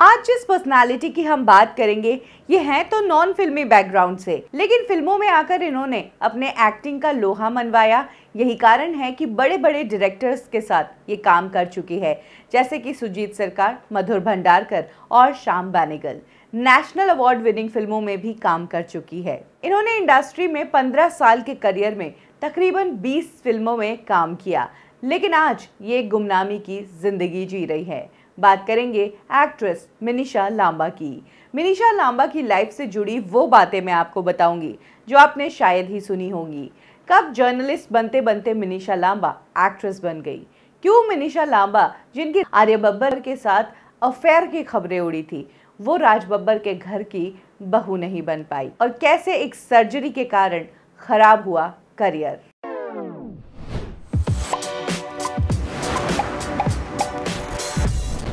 आज जिस पर्सनालिटी की हम बात करेंगे ये हैं तो नॉन फिल्मी बैकग्राउंड से लेकिन फिल्मों में आकर इन्होंने अपने एक्टिंग का लोहा मनवाया यही कारण है कि बड़े बड़े डायरेक्टर्स के साथ ये काम कर चुकी है जैसे कि सुजीत सरकार मधुर भंडारकर और Shyam Benegal national award winning फिल्मों में भी काम कर चुकी है इन्होंने इंडस्ट्री में पंद्रह साल के करियर में तकरीबन बीस फिल्मों में काम किया लेकिन आज ये गुमनामी की जिंदगी जी रही है बात करेंगे एक्ट्रेस मिनिशा लांबा की मिनिशा लांबा की लाइफ से जुड़ी वो बातें मैं आपको बताऊंगी जो आपने शायद ही सुनी होंगी कब जर्नलिस्ट बनते बनते मिनिशा लांबा एक्ट्रेस बन गई क्यों मिनिशा लांबा जिनकी आर्य बब्बर के साथ अफेयर की खबरें उड़ी थी वो राज बब्बर के घर की बहू नहीं बन पाई और कैसे एक सर्जरी के कारण खराब हुआ करियर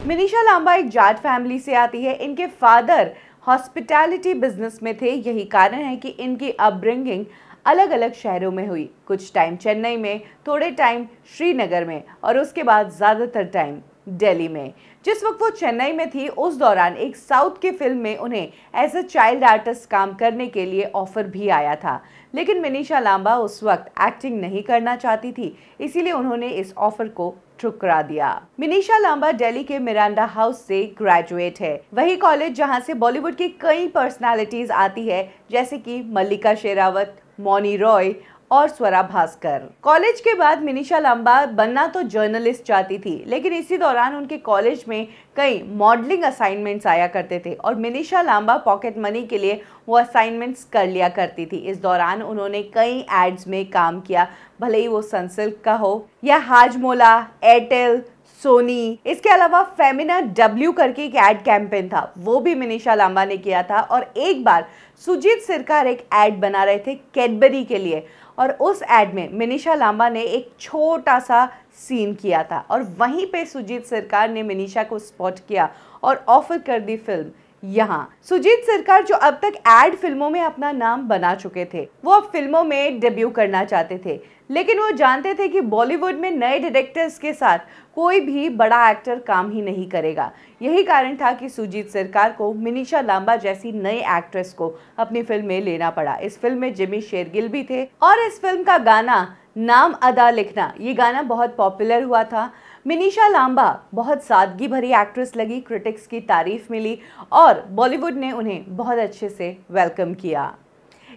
मिनीषा लांबा एक जाट फैमिली से आती है इनके फादर हॉस्पिटैलिटी बिजनेस में थे यही कारण है कि इनकी अपब्रिंगिंग अलग अलग शहरों में हुई कुछ टाइम चेन्नई में थोड़े टाइम श्रीनगर में और उसके बाद ज़्यादातर टाइम दिल्ली में जिस वक्त वो चेन्नई में थी उस दौरान एक साउथ की फिल्म में उन्हें एज अ चाइल्ड आर्टिस्ट काम करने के लिए ऑफर भी आया था लेकिन मिनीषा लांबा उस वक्त एक्टिंग नहीं करना चाहती थी इसीलिए उन्होंने इस ऑफर को ठुकरा दिया मिनीषा लांबा दिल्ली के मिरांडा हाउस से ग्रेजुएट है वही कॉलेज जहां से बॉलीवुड की कई पर्सनालिटीज आती है जैसे कि मल्लिका शेरावत मौनी रॉय और स्वरा भास्कर कॉलेज के बाद मिनिषा लंबा बनना तो जर्नलिस्ट चाहती थी लेकिन इसी दौरान उनके कॉलेज में कई मॉडलिंग असाइनमेंट्स आया करते थे और मिनिषा लंबा पॉकेट मनी के लिए वो असाइनमेंट्स कर लिया करती थी इस दौरान उन्होंने कई एड्स में काम किया भले ही वो सनसिल्क का हो या हाजमोला एयरटेल सोनी इसके अलावा फेमिना डब्ल्यू करके एक एड कैंपेन था वो भी मिनिषा लांबा ने किया था और एक बार सुजीत सिरकार एक एड बना रहे थे कैडबरी के लिए और उस एड में मिनीषा लांबा ने एक छोटा सा सीन किया था और वहीं पे सुजीत सरकार ने मिनीषा को स्पॉट किया और ऑफ़र कर दी फिल्म यहाँ सुजीत सरकार जो अब तक एड फिल्मों में अपना नाम बना चुके थे वो अब फिल्मों में डेब्यू करना चाहते थे लेकिन वो जानते थे कि बॉलीवुड में नए डायरेक्टर्स के साथ कोई भी बड़ा एक्टर काम ही नहीं करेगा यही कारण था कि सुजीत सरकार को मिनीषा लांबा जैसी नई एक्ट्रेस को अपनी फिल्म में लेना पड़ा इस फिल्म में जिमी शेरगिल भी थे और इस फिल्म का गाना नाम अदा लिखना ये गाना बहुत पॉपुलर हुआ था मिनीशा लांबा बहुत सादगी भरी एक्ट्रेस लगी क्रिटिक्स की तारीफ मिली और बॉलीवुड ने उन्हें बहुत अच्छे से वेलकम किया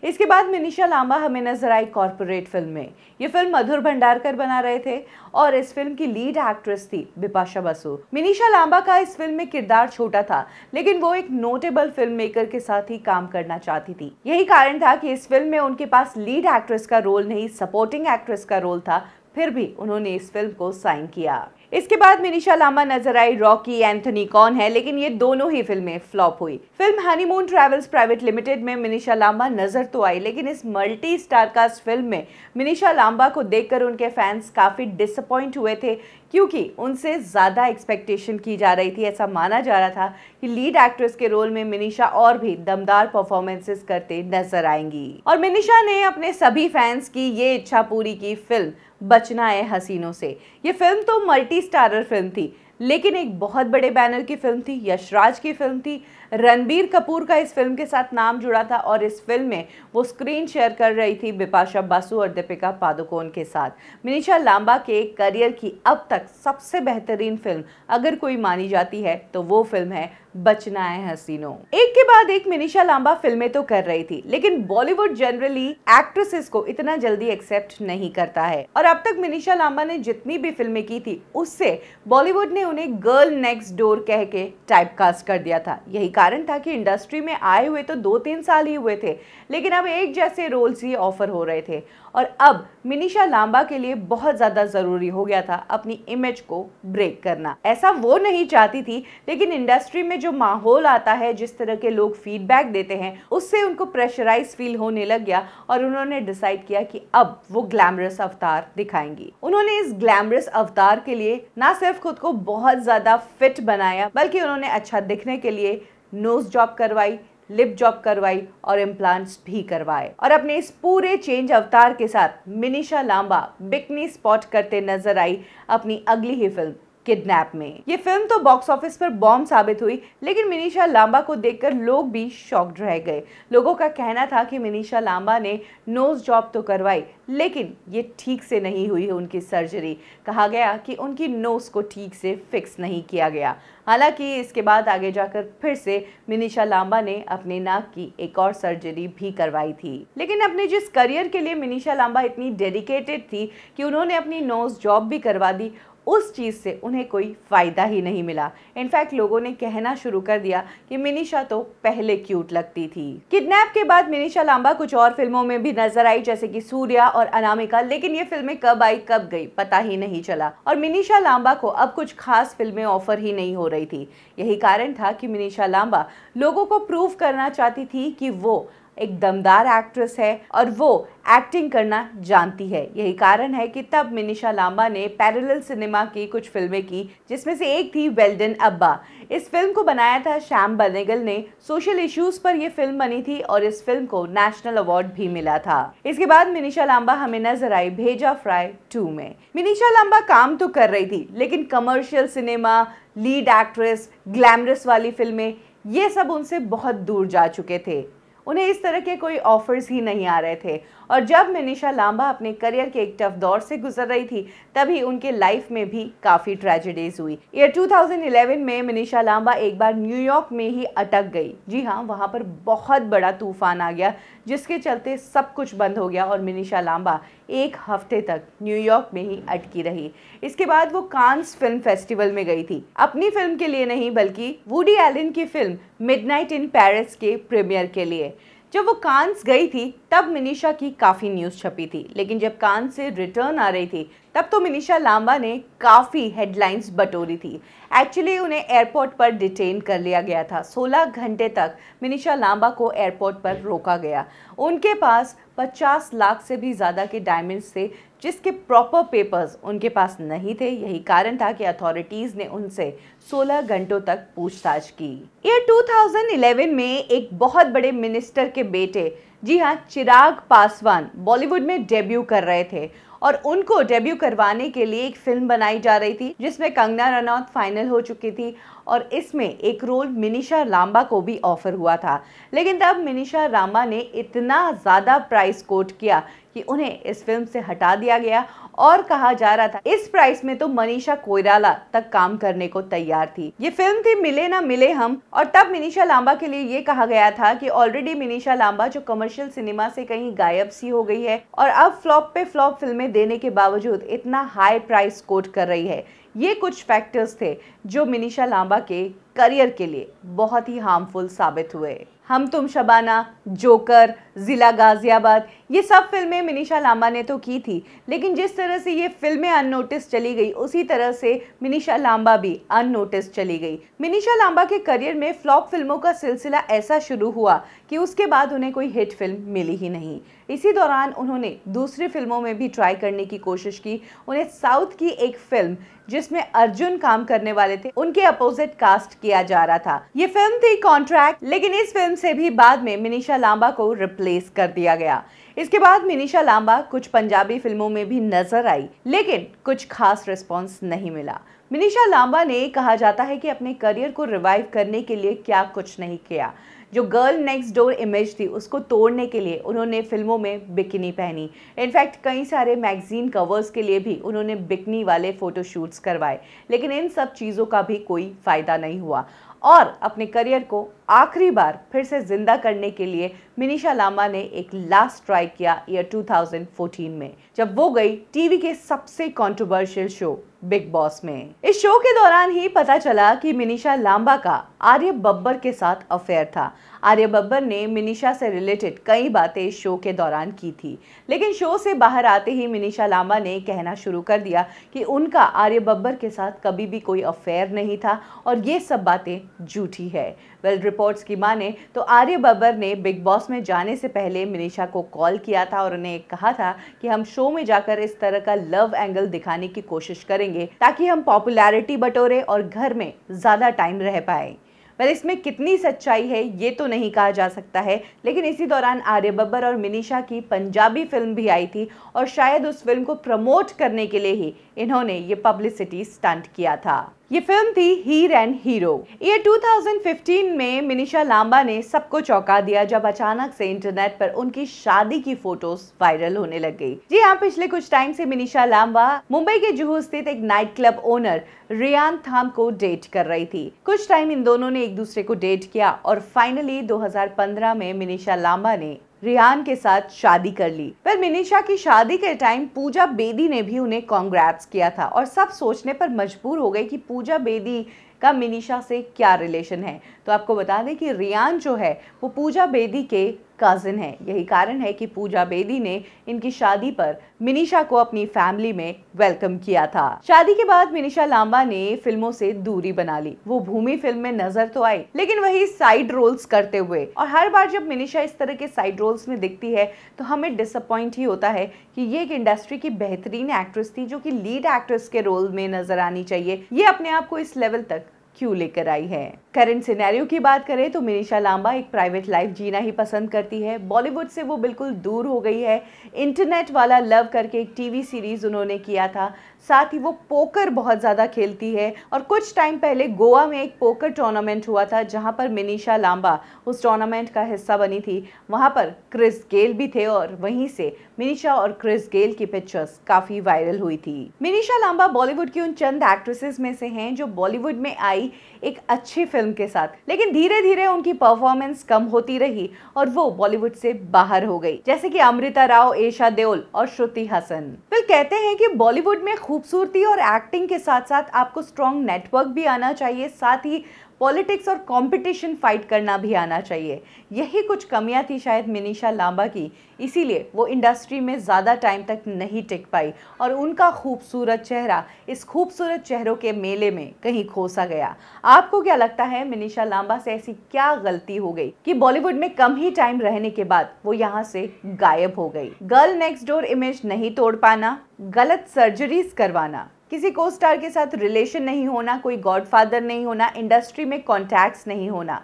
इसके बाद मिनीशा लांबा हमें नजर आई कॉरपोरेट फिल्म में ये फिल्म मधुर भंडारकर बना रहे थे और इस फिल्म की लीड एक्ट्रेस थी बिपाशा बसु मिनीशा लांबा का इस फिल्म में किरदार छोटा था लेकिन वो एक नोटेबल फिल्म मेकर के साथ ही काम करना चाहती थी यही कारण था कि इस फिल्म में उनके पास लीड एक्ट्रेस का रोल नहीं सपोर्टिंग एक्ट्रेस का रोल था फिर भी उन्होंने इस फिल्म को साइन किया इसके बाद मिनीशा लामा नजर आई रॉकी एंथनी कौन है लेकिन ये दोनों ही फिल्में फ्लॉप हुई film Honeymoon Travels Private Limited में मिनीषा लामा नजर तो आई लेकिन इस मल्टी स्टार कास्ट फिल्म में मिनीशा लांबा को देखकर उनके फैंस काफ़ी डिसअपॉइंट हुए थे क्योंकि उनसे ज़्यादा एक्सपेक्टेशन की जा रही थी ऐसा माना जा रहा था कि लीड एक्ट्रेस के रोल में मिनीशा और भी दमदार परफॉर्मेंसेस करते नजर आएंगी और मिनीषा ने अपने सभी फैंस की ये इच्छा पूरी की फिल्म बचना है हसीनों से ये फिल्म तो मल्टी स्टारर फिल्म थी लेकिन एक बहुत बड़े बैनर की फिल्म थी यशराज की फिल्म थी रणबीर कपूर का इस फिल्म के साथ नाम जुड़ा था और इस फिल्म में वो स्क्रीन शेयर कर रही थी बिपाशा बासु और दीपिका पादुकोण के साथ मिनीषा लांबा के करियर की अब तक सबसे बेहतरीन फिल्म अगर कोई मानी जाती है तो वो फिल्म है बचना है हसीनों एक के बाद एक मिनीषा लांबा फिल्में तो कर रही थी लेकिन बॉलीवुड जनरली एक्ट्रेसेस को इतना जल्दी एक्सेप्ट नहीं करता है और अब तक मिनीषा लांबा ने जितनी भी फिल्में की थी उससे बॉलीवुड ने उन्हें गर्ल नेक्स्ट डोर कह के टाइपकास्ट कर दिया था यही कारण था कि इंडस्ट्री में आए हुए तो दो तीन साल ही हुए थे लेकिन अब एक जैसे रोल्स ही ऑफ़र हो रहे थे और अब मिनिशा लांबा के लिए बहुत ज़्यादा ज़रूरी हो गया था अपनी इमेज को ब्रेक करना ऐसा वो नहीं चाहती थी लेकिन इंडस्ट्री में जो माहौल आता है जिस तरह के लोग फीडबैक देते हैं उससे उनको प्रेशराइज फील होने लग गया और उन्होंने डिसाइड किया कि अब वो ग्लैमरस अवतार दिखाएंगी उन्होंने इस ग्लैमरस अवतार के लिए ना सिर्फ खुद को बहुत ज़्यादा फिट बनाया बल्कि उन्होंने अच्छा दिखने के लिए नोज जॉब करवाई लिप जॉब करवाई और इम्प्लांट्स भी करवाए और अपने इस पूरे चेंज अवतार के साथ मिनिशा लांबा बिकनी स्पॉट करते नजर आई अपनी अगली ही फिल्म किडनैप में ये फिल्म तो बॉक्स ऑफिस पर बॉम्ब साबित हुई लेकिन मिनीषा लांबा को देखकर लोग भी शॉक्ड रह गए लोगों का कहना था कि मिनीषा लांबा ने नोज जॉब तो करवाई लेकिन ये ठीक से नहीं हुई उनकी सर्जरी कहा गया कि उनकी नोज को ठीक से फिक्स नहीं किया गया हालांकि इसके बाद आगे जाकर फिर से मिनीषा लांबा ने अपने नाक की एक और सर्जरी भी करवाई थी लेकिन अपने जिस करियर के लिए मिनीषा लांबा इतनी डेडिकेटेड थी कि उन्होंने अपनी नोज जॉब भी करवा दी उस चीज़ से उन्हें कोई फ़ायदा ही नहीं मिला इनफैक्ट लोगों ने कहना शुरू कर दिया कि मिनीशा तो पहले क्यूट लगती थी किडनैप के बाद मिनीशा लांबा कुछ और फिल्मों में भी नजर आई जैसे कि सूर्या और अनामिका लेकिन ये फिल्में कब आई कब गई पता ही नहीं चला और मिनीशा लांबा को अब कुछ खास फिल्में ऑफर ही नहीं हो रही थी यही कारण था कि मिनीशा लांबा लोगों को प्रूव करना चाहती थी कि वो एक दमदार एक्ट्रेस है और वो एक्टिंग करना जानती है यही कारण है कि तब मिनिशा लांबा ने पैरेलल सिनेमा की कुछ फिल्में की जिसमें से एक थी वेल्डन अब्बा इस फिल्म को बनाया था श्याम बनेगल ने सोशल इश्यूज पर यह फिल्म बनी थी और इस फिल्म को नेशनल अवार्ड भी मिला था इसके बाद मिनिशा लांबा हमें नजर आई भेजा फ्राई टू में मिनिशा लांबा काम तो कर रही थी लेकिन commercial cinema lead actress glamorous वाली फिल्में ये सब उनसे बहुत दूर जा चुके थे उन्हें इस तरह के कोई ऑफर्स ही नहीं आ रहे थे और जब मनीषा लांबा अपने करियर के एक टफ दौर से गुजर रही थी तभी उनके लाइफ में भी काफ़ी ट्रेजेडीज हुई ईयर 2011 में मनीषा लांबा एक बार न्यूयॉर्क में ही अटक गई जी हाँ वहाँ पर बहुत बड़ा तूफान आ गया जिसके चलते सब कुछ बंद हो गया और मिनीषा लांबा एक हफ्ते तक न्यूयॉर्क में ही अटकी रही इसके बाद वो कांस फिल्म फेस्टिवल में गई थी अपनी फिल्म के लिए नहीं बल्कि वूडी एलिन की फिल्म मिडनाइट इन पेरिस के प्रीमियर के लिए जब वो कांस गई थी तब मिनीषा की काफ़ी न्यूज़ छपी थी लेकिन जब कांस से रिटर्न आ रही थी तब तो मिलिशा लांबा ने काफ़ी हेडलाइंस बटोरी थी एक्चुअली उन्हें एयरपोर्ट पर डिटेन कर लिया गया था 16 घंटे तक मिनिशा लांबा को एयरपोर्ट पर रोका गया उनके पास 50 लाख से भी ज़्यादा के डायमंड्स थे जिसके प्रॉपर पेपर्स उनके पास नहीं थे यही कारण था कि अथॉरिटीज़ ने उनसे 16 घंटों तक पूछताछ की ये 2011 में एक बहुत बड़े मिनिस्टर के बेटे जी हाँ चिराग पासवान बॉलीवुड में डेब्यू कर रहे थे और उनको डेब्यू करवाने के लिए एक फिल्म बनाई जा रही थी जिसमें कंगना रनौत फाइनल हो चुकी थी और इसमें एक रोल मिनीषा लांबा को भी ऑफर हुआ था लेकिन तब मिनीषा लांबा ने इतना ज़्यादा प्राइस कोट किया कि उन्हें इस फिल्म से हटा दिया गया और कहा जा रहा था इस प्राइस में तो मनीषा कोयराला तक काम करने को तैयार थी ये फिल्म थी मिले ना मिले हम और तब मिनीषा लांबा के लिए ये कहा गया था कि ऑलरेडी मिनीषा लांबा जो कमर्शियल सिनेमा से कहीं गायब सी हो गई है और अब फ्लॉप पे फ्लॉप फिल्में देने के बावजूद इतना हाई प्राइस कोट कर रही है ये कुछ फैक्टर्स थे जो मिनीषा लांबा के करियर के लिए बहुत ही हार्मफुल साबित हुए हम तुम शबाना जोकर ज़िला गाज़ियाबाद ये सब फिल्में मिनीशा लांबा ने तो की थी लेकिन जिस तरह से ये फिल्में अननोटिस चली गई उसी तरह से मिनीशा लांबा भी अननोटिस चली गई मिनीशा लांबा के करियर में फ्लॉप फिल्मों का सिलसिला ऐसा शुरू हुआ कि उसके बाद उन्हें कोई हिट फिल्म मिली ही नहीं इसी दौरान उन्होंने दूसरी फिल्मों में भी ट्राई करने की कोशिश की उन्हें साउथ की एक फिल्म जिसमें अर्जुन काम करने वाले थे उनके अपोजिट कास्ट किया जा रहा था ये फिल्म थी कॉन्ट्रैक्ट लेकिन इस फिल्म से भी बाद में मिनीषा लांबा को रिप्लेस कर दिया गया इसके बाद मिनीषा लांबा कुछ पंजाबी फिल्मों में भी नजर आई लेकिन कुछ खास रिस्पॉन्स नहीं मिला मिनीषा लांबा ने कहा जाता है कि अपने करियर को रिवाइव करने के लिए क्या कुछ नहीं किया जो गर्ल नेक्स्ट डोर इमेज थी उसको तोड़ने के लिए उन्होंने फिल्मों में बिकनी पहनी इनफैक्ट कई सारे मैगजीन कवर्स के लिए भी उन्होंने बिकनी वाले फ़ोटोशूट्स करवाए लेकिन इन सब चीज़ों का भी कोई फ़ायदा नहीं हुआ और अपने करियर को आखिरी बार फिर से ज़िंदा करने के लिए मिनीशा लामा ने एक लास्ट ट्राई किया ईयर 2014 में जब वो गई टीवी के सबसे कंट्रोवर्शियल शो बिग बॉस में इस शो के दौरान ही पता चला कि मिनीशा लांबा का आर्य बब्बर के साथ अफेयर था आर्य बब्बर ने मिनीशा से रिलेटेड कई बातें इस शो के दौरान की थी लेकिन शो से बाहर आते ही मिनीशा लांबा ने कहना शुरू कर दिया कि उनका आर्य बब्बर के साथ कभी भी कोई अफेयर नहीं था और ये सब बातें झूठी है वेल रिपोर्ट्स की माने तो आर्य बब्बर ने बिग बॉस में जाने से पहले मिनीषा को कॉल किया था और उन्हें कहा था कि हम शो में जाकर इस तरह का लव एंगल दिखाने की कोशिश करेंगे ताकि हम पॉपुलैरिटी बटोरे और घर में ज़्यादा टाइम रह पाए पर इसमें कितनी सच्चाई है ये तो नहीं कहा जा सकता है लेकिन इसी दौरान आर्य बब्बर और मिनीषा की पंजाबी फिल्म भी आई थी और शायद उस फिल्म को प्रमोट करने के लिए ही इन्होंने ये पब्लिसिटी स्टंट किया था ये फिल्म थी हीर एंड हीरो ये 2015 में मिनिशा लांबा ने सबको चौंका दिया जब अचानक से इंटरनेट पर उनकी शादी की फोटोज वायरल होने लग गई जी हाँ पिछले कुछ टाइम से मिनिशा लांबा मुंबई के जुहू स्थित एक नाइट क्लब ओनर रियान थाम को डेट कर रही थी कुछ टाइम इन दोनों ने एक दूसरे को डेट किया और फाइनली 2015 में मिनिशा लांबा ने रियान के साथ शादी कर ली पर मिनीषा की शादी के टाइम पूजा बेदी ने भी उन्हें कॉन्ग्रेट्स किया था और सब सोचने पर मजबूर हो गए कि पूजा बेदी का मिनीशा से क्या रिलेशन है तो आपको बता दें कि रियान जो है वो पूजा बेदी के कजिन है यही कारण है कि पूजा बेदी ने इनकी शादी पर मिनीषा को अपनी फैमिली में वेलकम किया था शादी के बाद मिनीषा लांबा ने फिल्मों से दूरी बना ली वो भूमि फिल्म में नजर तो आई लेकिन वही साइड रोल्स करते हुए और हर बार जब मिनीषा इस तरह के साइड रोल्स में दिखती है तो हमें डिसअपॉइंट ही होता है कि ये एक इंडस्ट्री की बेहतरीन एक्ट्रेस थी जो कि लीड एक्ट्रेस के रोल में नजर आनी चाहिए ये अपने आप को इस लेवल तक क्यों लेकर आई है करंट सिनेरियो की बात करें तो मिनीषा लांबा एक प्राइवेट लाइफ जीना ही पसंद करती है बॉलीवुड से वो बिल्कुल दूर हो गई है इंटरनेट वाला लव करके एक टीवी सीरीज़ उन्होंने किया था साथ ही वो पोकर बहुत ज़्यादा खेलती है और कुछ टाइम पहले गोवा में एक पोकर टूर्नामेंट हुआ था जहाँ पर मिनीशा लांबा उस टूर्नामेंट का हिस्सा बनी थी वहाँ पर क्रिस गेल भी थे और वहीं से मिनीषा और क्रिस गेल की पिक्चर्स काफ़ी वायरल हुई थी मिनीषा लांबा बॉलीवुड की उन चंद एक्ट्रेसेस में से हैं जो बॉलीवुड में आई एक अच्छी फिल्म के साथ लेकिन धीरे धीरे उनकी परफॉर्मेंस कम होती रही और वो बॉलीवुड से बाहर हो गई जैसे कि अमृता राव एशा देओल और श्रुति हसन फिर कहते हैं कि बॉलीवुड में खूबसूरती और एक्टिंग के साथ साथ आपको स्ट्रॉन्ग नेटवर्क भी आना चाहिए साथ ही पॉलिटिक्स और कंपटीशन फाइट करना भी आना चाहिए यही कुछ कमियां थी शायद मिनीषा लांबा की इसीलिए वो इंडस्ट्री में ज़्यादा टाइम तक नहीं टिक पाई और उनका खूबसूरत चेहरा इस खूबसूरत चेहरों के मेले में कहीं खोसा गया आपको क्या लगता है मिनीषा लांबा से ऐसी क्या गलती हो गई कि बॉलीवुड में कम ही टाइम रहने के बाद वो यहाँ से गायब हो गई गर्ल नेक्स्ट डोर इमेज नहीं तोड़ पाना गलत सर्जरीज करवाना किसी को स्टार के साथ रिलेशन नहीं होना कोई गॉडफादर नहीं होना इंडस्ट्री में कॉन्टैक्ट्स नहीं होना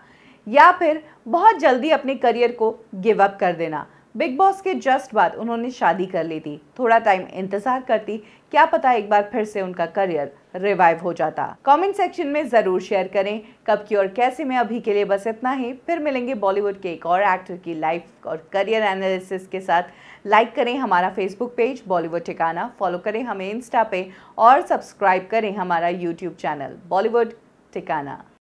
या फिर बहुत जल्दी अपने करियर को गिव अप कर देना बिग बॉस के जस्ट बाद उन्होंने शादी कर ली थी थोड़ा टाइम इंतजार करती क्या पता एक बार फिर से उनका करियर रिवाइव हो जाता कमेंट सेक्शन में जरूर शेयर करें कब की और कैसे में अभी के लिए बस इतना ही फिर मिलेंगे बॉलीवुड के एक और एक्टर की लाइफ और करियर एनालिसिस के साथ लाइक करें हमारा फेसबुक पेज बॉलीवुड ठिकाना फॉलो करें हमें इंस्टा पे और सब्सक्राइब करें हमारा यूट्यूब चैनल बॉलीवुड ठिकाना